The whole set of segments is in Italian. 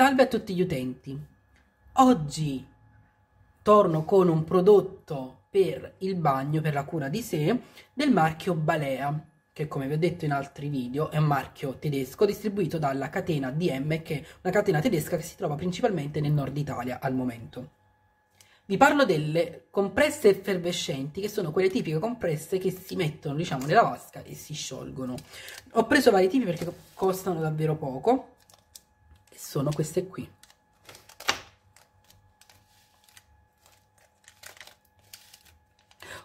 Salve a tutti gli utenti. Oggi torno con un prodotto per il bagno, per la cura di sé, del marchio Balea, che come vi ho detto in altri video è un marchio tedesco distribuito dalla catena DM, che è una catena tedesca che si trova principalmente nel nord Italia al momento. Vi parlo delle compresse effervescenti, che sono quelle tipiche compresse che si mettono, diciamo, nella vasca e si sciolgono. Ho preso vari tipi perché costano davvero poco sono queste qui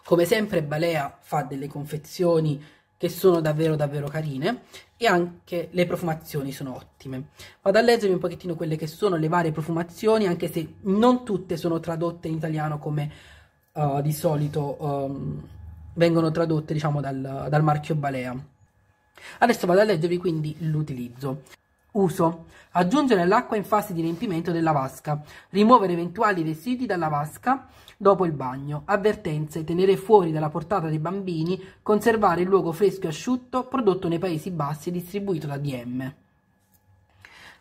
come sempre Balea fa delle confezioni che sono davvero davvero carine e anche le profumazioni sono ottime vado a leggervi un pochettino quelle che sono le varie profumazioni anche se non tutte sono tradotte in italiano come uh, di solito um, vengono tradotte diciamo dal, dal marchio Balea adesso vado a leggervi quindi l'utilizzo Uso. Aggiungere l'acqua in fase di riempimento della vasca. Rimuovere eventuali residui dalla vasca dopo il bagno. Avvertenze. Tenere fuori dalla portata dei bambini. Conservare il luogo fresco e asciutto prodotto nei Paesi Bassi e distribuito da DM.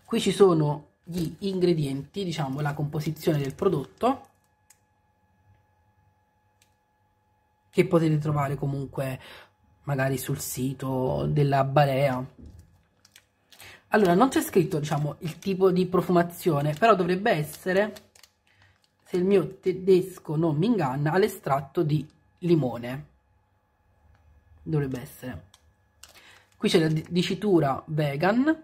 Qui ci sono gli ingredienti, diciamo la composizione del prodotto. Che potete trovare comunque magari sul sito della Balea allora, non c'è scritto, diciamo, il tipo di profumazione, però dovrebbe essere, se il mio tedesco non mi inganna, all'estratto di limone. Dovrebbe essere. Qui c'è la dicitura vegan.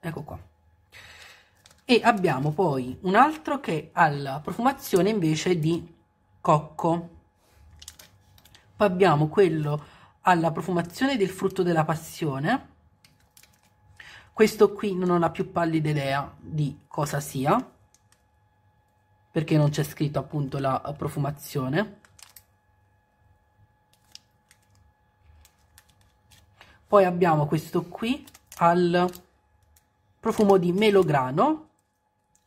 Ecco qua. E abbiamo poi un altro che ha la profumazione invece di cocco. Poi abbiamo quello alla profumazione del frutto della passione questo qui non ho la più pallida idea di cosa sia, perché non c'è scritto appunto la profumazione. Poi abbiamo questo qui al profumo di melograno,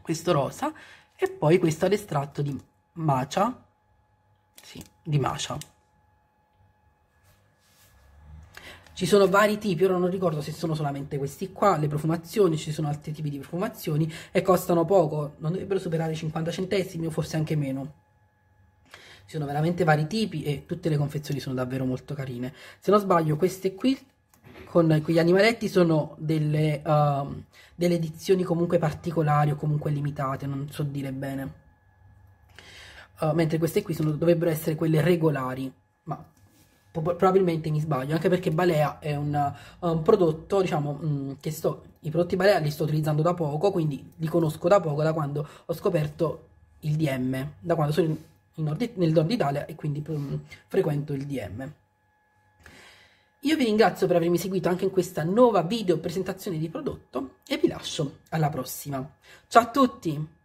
questo rosa, e poi questo all'estratto di macia, sì, di macia. Ci sono vari tipi, ora non ricordo se sono solamente questi qua, le profumazioni, ci sono altri tipi di profumazioni e costano poco, non dovrebbero superare i 50 centesimi o forse anche meno. Ci sono veramente vari tipi e tutte le confezioni sono davvero molto carine. Se non sbaglio queste qui con quegli animaletti sono delle, uh, delle edizioni comunque particolari o comunque limitate, non so dire bene. Uh, mentre queste qui sono, dovrebbero essere quelle regolari, ma probabilmente mi sbaglio, anche perché Balea è un, un prodotto, diciamo, mm, che sto, i prodotti Balea li sto utilizzando da poco, quindi li conosco da poco, da quando ho scoperto il DM, da quando sono in, nord, nel nord Italia e quindi mm, frequento il DM. Io vi ringrazio per avermi seguito anche in questa nuova video presentazione di prodotto e vi lascio alla prossima. Ciao a tutti!